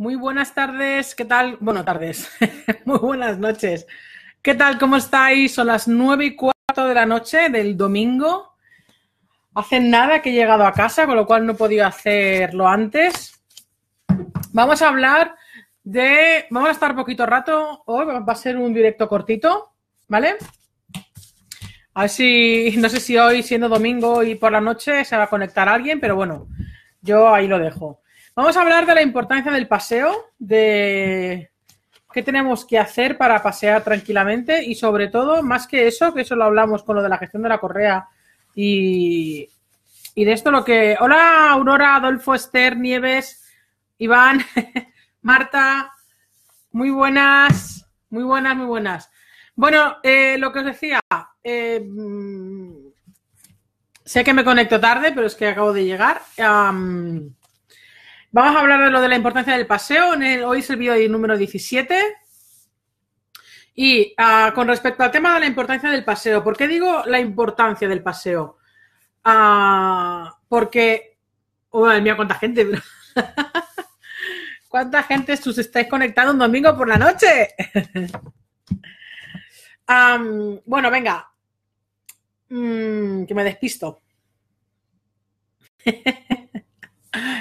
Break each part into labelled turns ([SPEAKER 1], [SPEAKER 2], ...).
[SPEAKER 1] Muy buenas tardes, ¿qué tal? Bueno, tardes, muy buenas noches. ¿Qué tal? ¿Cómo estáis? Son las nueve y cuarto de la noche del domingo. Hace nada que he llegado a casa, con lo cual no he podido hacerlo antes. Vamos a hablar de. Vamos a estar poquito rato hoy, va a ser un directo cortito, ¿vale? A ver si. No sé si hoy, siendo domingo y por la noche, se va a conectar alguien, pero bueno, yo ahí lo dejo. Vamos a hablar de la importancia del paseo, de qué tenemos que hacer para pasear tranquilamente y sobre todo, más que eso, que eso lo hablamos con lo de la gestión de la correa y, y de esto lo que... Hola Aurora, Adolfo, Esther, Nieves, Iván, Marta, muy buenas, muy buenas, muy buenas. Bueno, eh, lo que os decía, eh, mm, sé que me conecto tarde, pero es que acabo de llegar. Vamos a hablar de lo de la importancia del paseo. En el, hoy es el vídeo número 17. Y ah, con respecto al tema de la importancia del paseo, ¿por qué digo la importancia del paseo? Ah, porque, oh, madre mía, cuánta gente, cuánta gente os estáis conectando un domingo por la noche. bueno, venga, mm, que me despisto.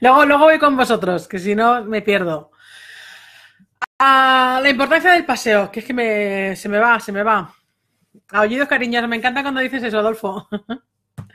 [SPEAKER 1] Luego, luego voy con vosotros, que si no me pierdo. Ah, la importancia del paseo, que es que me, se me va, se me va. Aullidos cariños, me encanta cuando dices eso, Adolfo.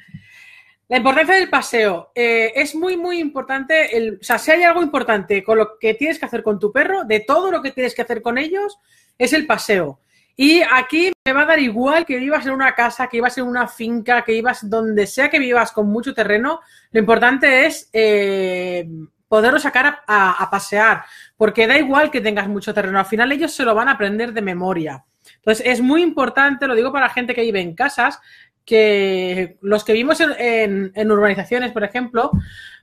[SPEAKER 1] La importancia del paseo. Eh, es muy, muy importante. o sea, si hay algo importante con lo que tienes que hacer con tu perro, de todo lo que tienes que hacer con ellos, es el paseo. Y aquí me va a dar igual que vivas en una casa, que ibas en una finca, que ibas donde sea que vivas con mucho terreno. Lo importante es eh, poderlo sacar a, pasear, porque da igual que tengas mucho terreno. Al final ellos se lo van a aprender de memoria. Entonces es muy importante, lo digo para la gente que vive en casas, que los que vivimos en urbanizaciones, por ejemplo,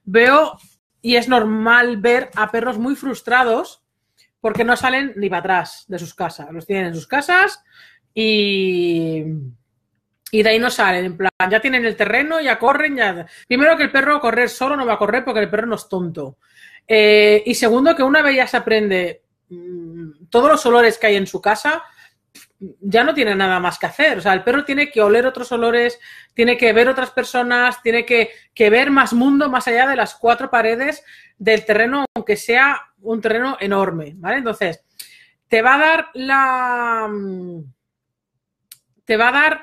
[SPEAKER 1] veo y es normal ver a perros muy frustrados porque no salen ni para atrás de sus casas. Los tienen en sus casas y, y de ahí no salen. En plan, ya tienen el terreno, ya corren, ya. Primero que el perro correr solo no va a correr porque el perro no es tonto. Eh, y segundo, que una vez ya se aprende mm, todos los olores que hay en su casa, ya no tiene nada más que hacer. O sea, el perro tiene que oler otros olores, tiene que ver otras personas, tiene que, que ver más mundo más allá de las cuatro paredes del terreno, aunque sea un terreno enorme, ¿vale? Entonces, te va a dar la. Mm, te va a dar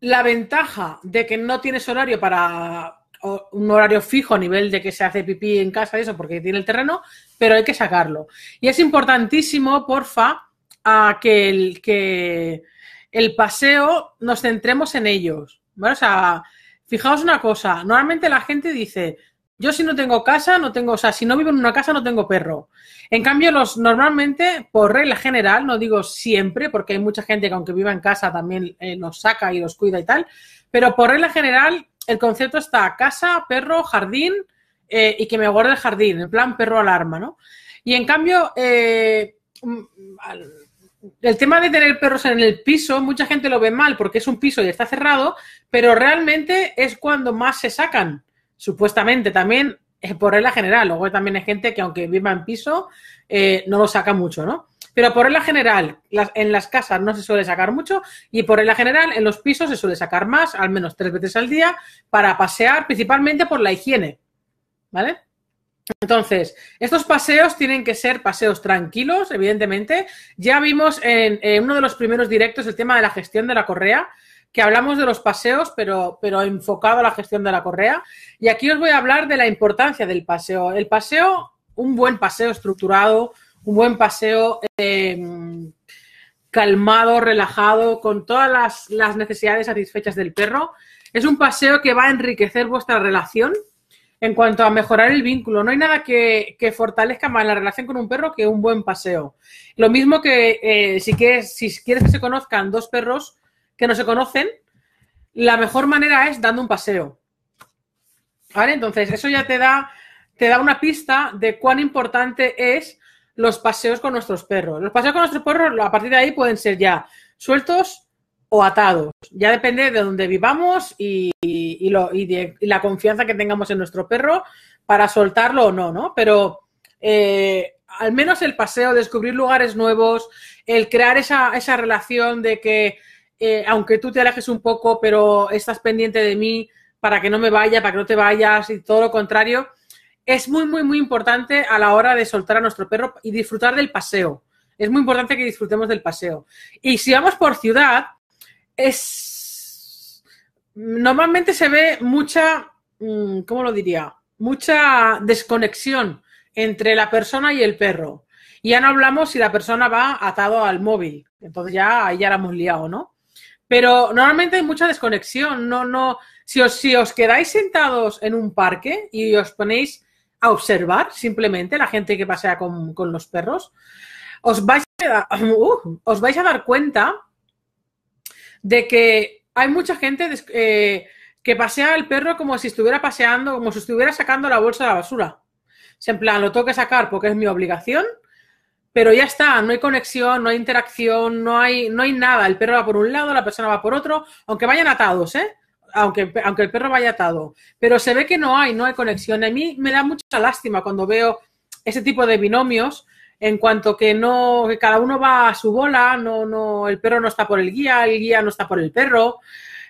[SPEAKER 1] la ventaja de que no tienes horario para un horario fijo a nivel de que se hace pipí en casa y eso porque tiene el terreno, pero hay que sacarlo. Y es importantísimo, porfa, a que el, que el paseo nos centremos en ellos. ¿vale? O sea, fijaos una cosa, normalmente la gente dice, yo si no tengo casa, no tengo, o sea, si no vivo en una casa, no tengo perro. En cambio, los normalmente, por regla general, no digo siempre, porque hay mucha gente que aunque viva en casa también nos eh, saca y los cuida y tal, pero por regla general, el concepto está casa, perro, jardín eh, y que me guarde el jardín, en plan perro alarma, ¿no? Y en cambio, eh, mm, el tema de tener perros en el piso, mucha gente lo ve mal porque es un piso y está cerrado, pero realmente es cuando más se sacan supuestamente también por regla general. Luego también hay gente que aunque viva en piso, eh, no lo saca mucho, ¿no? Pero por regla general, en las casas no se suele sacar mucho y por regla general en los pisos se suele sacar más, al menos tres veces al día, para pasear principalmente por la higiene, ¿vale? Entonces, estos paseos tienen que ser paseos tranquilos, evidentemente. Ya vimos en uno de los primeros directos el tema de la gestión de la correa, que hablamos de los paseos, pero, pero enfocado a la gestión de la correa. Y aquí os voy a hablar de la importancia del paseo. El paseo, un buen paseo estructurado, un buen paseo eh, calmado, relajado, con todas las, necesidades satisfechas del perro, es un paseo que va a enriquecer vuestra relación en cuanto a mejorar el vínculo. No hay nada que, fortalezca más la relación con un perro que un buen paseo. Lo mismo que eh, si, si quieres que se conozcan dos perros, que no se conocen, la mejor manera es dando un paseo. ¿Vale? Entonces, eso ya te da, te da una pista de cuán importante es los paseos con nuestros perros. Los paseos con nuestros perros, a partir de ahí, pueden ser ya sueltos o atados. Ya depende de donde vivamos y, la confianza que tengamos en nuestro perro para soltarlo o no, ¿no? Pero eh, al menos el paseo, descubrir lugares nuevos, el crear esa, esa relación de que eh, aunque tú te alejes un poco, pero estás pendiente de mí para que no me vaya, para que no te vayas y todo lo contrario, es muy, muy, muy importante a la hora de soltar a nuestro perro y disfrutar del paseo. Es muy importante que disfrutemos del paseo. Y si vamos por ciudad, es... Normalmente se ve mucha, mm, ¿cómo lo diría? Mucha desconexión entre la persona y el perro. ya no hablamos si la persona va atado al móvil. Entonces ya ahí ya la hemos liado, ¿no? Pero normalmente hay mucha desconexión. No, no. Si os, si os quedáis sentados en un parque y os ponéis a observar simplemente la gente que pasea con, con los perros, os vais, a dar, uh, os vais a dar cuenta de que hay mucha gente eh, que pasea el perro como si estuviera paseando, como si estuviera sacando la bolsa de la basura. en plan, lo tengo que sacar porque es mi obligación pero ya está, no hay conexión, no hay interacción, no hay, no hay nada. El perro va por un lado, la persona va por otro, aunque vayan atados, ¿eh? Aunque, aunque el perro vaya atado. Pero se ve que no hay, no hay conexión. A mí me da mucha lástima cuando veo ese tipo de binomios en cuanto que no, que cada uno va a su bola, no, no, el perro no está por el guía, el guía no está por el perro.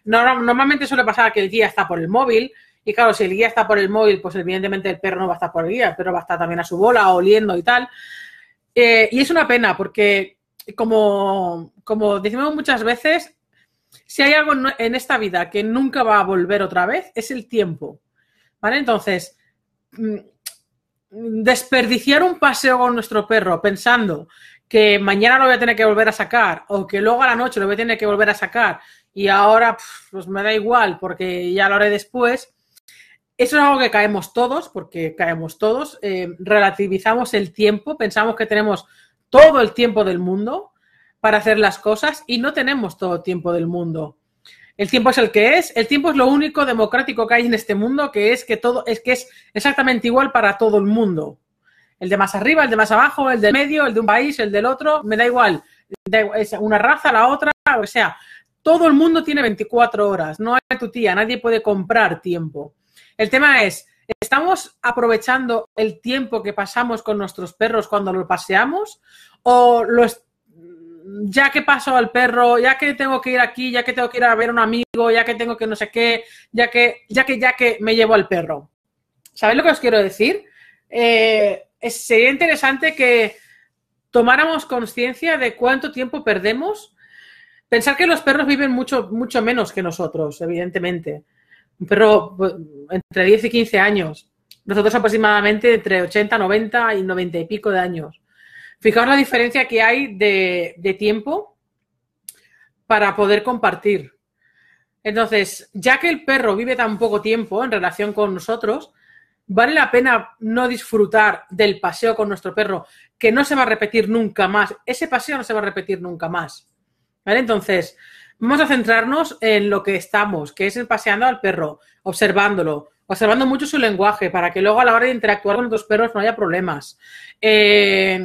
[SPEAKER 1] normalmente suele pasar que el guía está por el móvil, y claro, si el guía está por el móvil, pues evidentemente el perro no va a estar por el guía, ...pero va a estar también a su bola, oliendo y tal. Eh, y es una pena porque, como, como decimos muchas veces, si hay algo en esta vida que nunca va a volver otra vez, es el tiempo. ¿Vale? Entonces, mm, desperdiciar un paseo con nuestro perro pensando que mañana lo voy a tener que volver a sacar o que luego a la noche lo voy a tener que volver a sacar y ahora pues me da igual porque ya lo haré después, eso es algo que caemos todos, porque caemos todos, eh, relativizamos el tiempo, pensamos que tenemos todo el tiempo del mundo para hacer las cosas y no tenemos todo el tiempo del mundo. El tiempo es el que es, el tiempo es lo único democrático que hay en este mundo, que es que todo es que es exactamente igual para todo el mundo. El de más arriba, el de más abajo, el del medio, el de un país, el del otro, me da igual, es una raza, la otra, o sea, todo el mundo tiene 24 horas, no hay tu tía, nadie puede comprar tiempo. El tema es, ¿estamos aprovechando el tiempo que pasamos con nuestros perros cuando lo paseamos? ¿O los ya que paso al perro, ya que tengo que ir aquí, ya que tengo que ir a ver a un amigo, ya que tengo que no sé qué, ya que, ya que, ya que me llevo al perro? ¿Sabéis lo que os quiero decir? Eh, sería interesante que tomáramos conciencia de cuánto tiempo perdemos. Pensar que los perros viven mucho, mucho menos que nosotros, evidentemente un perro pues, entre 10 y 15 años. Nosotros aproximadamente entre 80, 90 y 90 y pico de años. Fijaos la diferencia que hay de, tiempo para poder compartir. Entonces, ya que el perro vive tan poco tiempo en relación con nosotros, vale la pena no disfrutar del paseo con nuestro perro, que no se va a repetir nunca más. Ese paseo no se va a repetir nunca más. ¿Vale? Entonces, Vamos a centrarnos en lo que estamos, que es el paseando al perro, observándolo, observando mucho su lenguaje para que luego a la hora de interactuar con otros perros no haya problemas. Eh,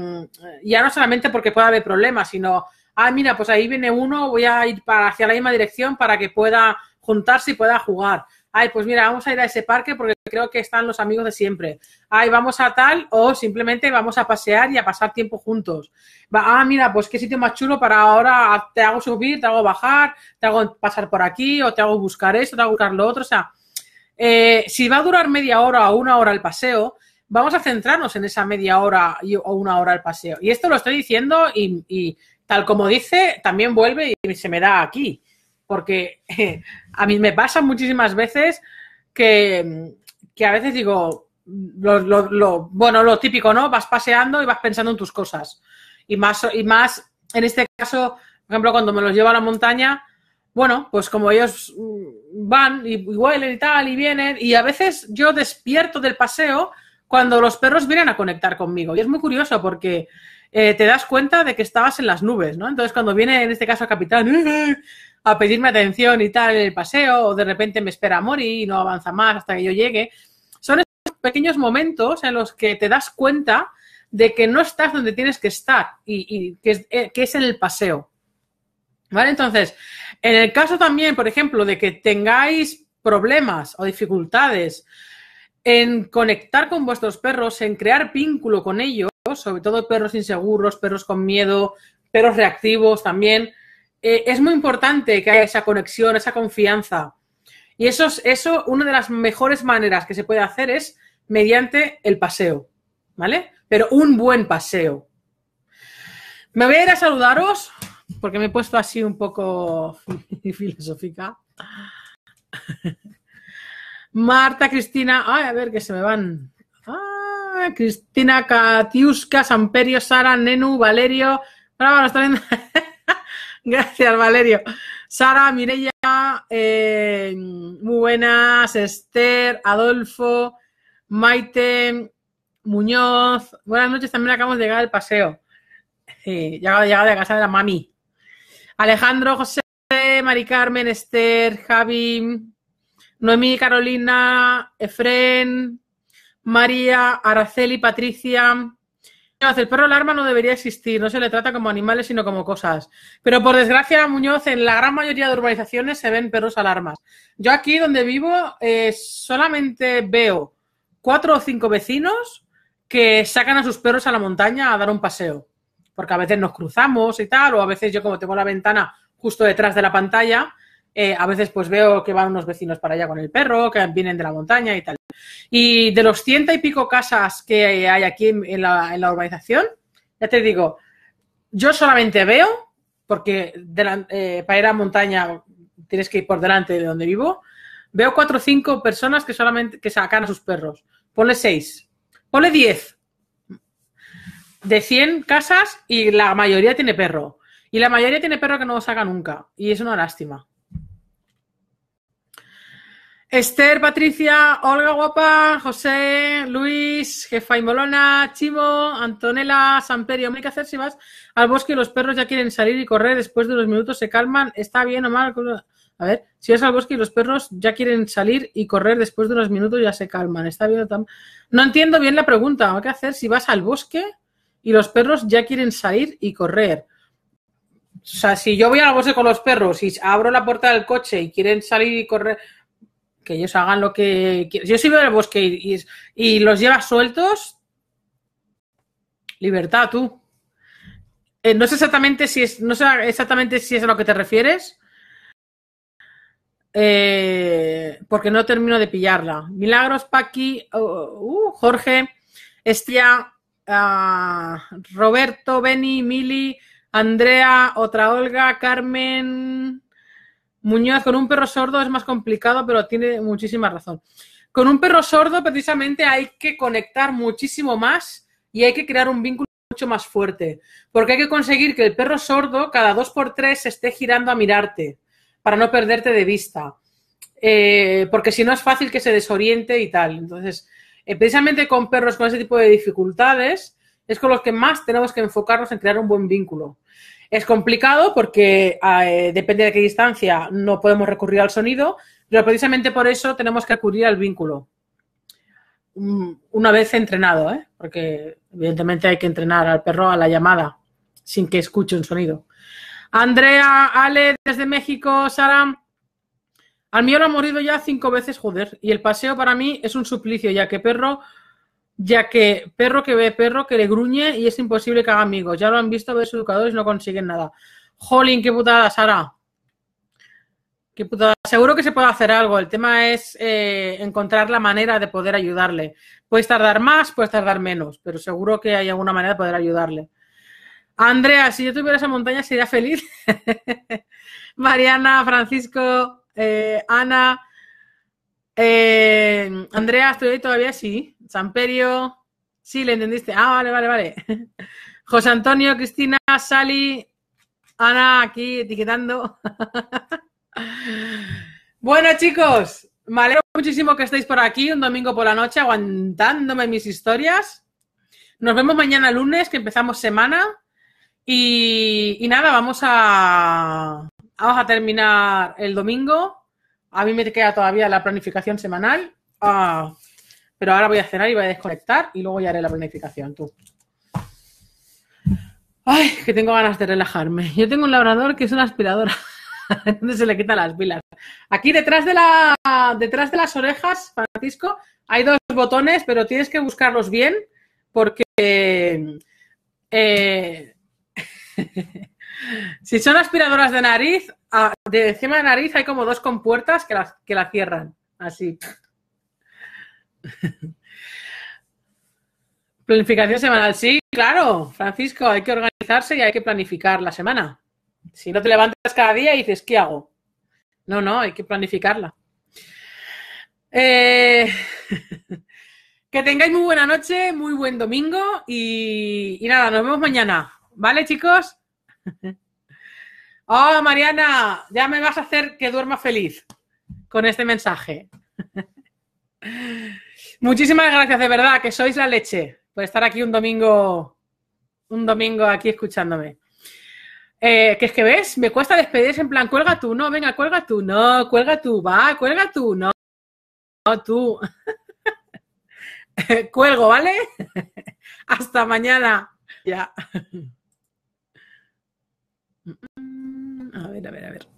[SPEAKER 1] ya no solamente porque pueda haber problemas, sino, ah, mira, pues ahí viene uno, voy a ir para, hacia la misma dirección para que pueda juntarse y pueda jugar ay, pues mira, vamos a ir a ese parque porque creo que están los amigos de siempre. Ay, vamos a tal o simplemente vamos a pasear y a pasar tiempo juntos. Va, ah, mira, pues qué sitio más chulo para ahora te hago subir, te hago bajar, te hago pasar por aquí o te hago buscar esto, te hago buscar lo otro. O sea, eh, si va a durar media hora o una hora el paseo, vamos a centrarnos en esa media hora o una hora el paseo. Y esto lo estoy diciendo y tal como dice, también vuelve y se me da aquí porque a mí me pasa muchísimas veces que, a veces digo, lo, bueno, lo típico, ¿no? Vas paseando y vas pensando en tus cosas. Y más, y más, en este caso, por ejemplo, cuando me los llevo a la montaña, bueno, pues como ellos mm, van y, huelen y tal y vienen, y a veces yo despierto del paseo cuando los perros vienen a conectar conmigo. Y es muy curioso porque eh, te das cuenta de que estabas en las nubes, ¿no? Entonces, cuando viene, en este caso, el capitán, a pedirme atención y tal en el paseo, o de repente me espera Mori y no avanza más hasta que yo llegue. Son esos pequeños momentos en los que te das cuenta de que no estás donde tienes que estar y, que, es, eh, que, es, en el paseo. ¿Vale? Entonces, en el caso también, por ejemplo, de que tengáis problemas o dificultades en conectar con vuestros perros, en crear vínculo con ellos, sobre todo perros inseguros, perros con miedo, perros reactivos también, eh, es muy importante que haya eh. esa conexión, esa confianza. Y eso, eso, una de las mejores maneras que se puede hacer es mediante el paseo, ¿vale? Pero un buen paseo. Me voy a ir a saludaros, porque me he puesto así un poco filosófica. Marta, Cristina, ay, a ver que se me van. Ah, Cristina, Katiuska, Samperio, Sara, Nenu, Valerio. Bravo, nos en. Gracias, Valerio. Sara, Mireya, eh, muy buenas. Esther, Adolfo, Maite, Muñoz. Buenas noches, también acabamos de llegar al paseo. llegado, llegado de casa de la mami. Alejandro, José, Mari Carmen, Esther, Javi, Noemí, Carolina, Efren, María, Araceli, Patricia, el perro alarma no debería existir, no se le trata como animales sino como cosas. Pero por desgracia, Muñoz, en la gran mayoría de urbanizaciones se ven perros alarmas. Yo aquí donde vivo eh, solamente veo cuatro o cinco vecinos que sacan a sus perros a la montaña a dar un paseo. Porque a veces nos cruzamos y tal, o a veces yo como tengo la ventana justo detrás de la pantalla, eh, a veces pues veo que van unos vecinos para allá con el perro, que vienen de la montaña y tal. Y de los ciento y pico casas que hay aquí en la, urbanización, ya te digo, yo solamente veo, porque eh, para ir a montaña tienes que ir por delante de donde vivo, veo cuatro o cinco personas que solamente que sacan a sus perros. Ponle seis, ponle diez. De 100 casas y la mayoría tiene perro. Y la mayoría tiene perro que no lo saca nunca. Y es una lástima. Esther, Patricia, Olga Guapa, José, Luis, Jefa y Molona, Chimo, Antonella, Samperio, ¿Qué hay que hacer si vas al bosque y los perros ya quieren salir y correr después de unos minutos se calman? ¿Está bien o mal? A ver, si vas al bosque y los perros ya quieren salir y correr después de unos minutos ya se calman. ¿Está bien o tan... No entiendo bien la pregunta. ¿Qué hacer si vas al bosque y los perros ya quieren salir y correr? O sea, si yo voy al bosque con los perros y abro la puerta del coche y quieren salir y correr, que ellos hagan lo que quieran. Yo si veo el bosque y, los llevas sueltos, libertad tú. Eh, no sé exactamente si es, no sé exactamente si es a lo que te refieres. Eh, porque no termino de pillarla. Milagros, Paqui, uh, uh, Jorge, Estia, ah, Roberto, Beni, Mili, Andrea, otra Olga, Carmen, Muñoz, con un perro sordo es más complicado, pero tiene muchísima razón. Con un perro sordo, precisamente, hay que conectar muchísimo más y hay que crear un vínculo mucho más fuerte, porque hay que conseguir que el perro sordo cada dos por tres se esté girando a mirarte para no perderte de vista, eh, porque si no es fácil que se desoriente y tal. Entonces, eh, precisamente con perros con ese tipo de dificultades, es con los que más tenemos que enfocarnos en crear un buen vínculo. Es complicado porque eh, depende de qué distancia no podemos recurrir al sonido, pero precisamente por eso tenemos que acudir al vínculo. Mm, una vez entrenado, ¿eh? porque evidentemente hay que entrenar al perro a la llamada sin que escuche un sonido. Andrea, Ale, desde México, Sara. Al mío lo ha morido ya cinco veces, joder, y el paseo para mí es un suplicio, ya que perro ya que perro que ve perro que le gruñe y es imposible que haga amigos. Ya lo han visto sus educadores no consiguen nada. Jolín, qué putada, Sara. Seguro que se puede hacer algo. El tema es eh, encontrar la manera de poder ayudarle. Puedes tardar más, puedes tardar menos, pero seguro que hay alguna manera de poder ayudarle. Andrea, si yo tuviera esa montaña sería feliz. Mariana, Francisco, eh, Ana, eh, Andrea, estoy ahí todavía, sí. Samperio. Sí, le entendiste. Ah, vale, vale, vale. José Antonio, Cristina, Sally, Ana, aquí etiquetando. bueno, chicos, me alegro muchísimo que estéis por aquí un domingo por la noche aguantándome mis historias. Nos vemos mañana lunes, que empezamos semana. Y, y nada, vamos a, vamos a terminar el domingo. A mí me queda todavía la planificación semanal. Ah, pero ahora voy a cenar y voy a desconectar y luego ya haré la planificación, tú. Ay, que tengo ganas de relajarme. Yo tengo un labrador que es una aspiradora. donde se le quitan las pilas. Aquí detrás de, la, detrás de las orejas, Francisco, hay dos botones, pero tienes que buscarlos bien porque eh, si son aspiradoras de nariz, ah, de encima de nariz hay como dos compuertas que las que la cierran, así. Planificación semanal, sí, claro, Francisco, hay que organizarse y hay que planificar la semana. Si no te levantas cada día y dices, ¿qué hago? No, no, hay que planificarla. Eh, que tengáis muy buena noche, muy buen domingo y, y nada, nos vemos mañana. ¿Vale, chicos? Oh, Mariana, ya me vas a hacer que duerma feliz con este mensaje. Muchísimas gracias, de verdad, que sois la leche, por estar aquí un domingo, un domingo aquí escuchándome. Eh, que es que ves, me cuesta despedirse en plan, cuelga tú, no, venga, cuelga tú, no, cuelga tú, va, cuelga tú, no, no tú. Cuelgo, ¿vale? Hasta mañana. Ya. A ver, a ver, a ver.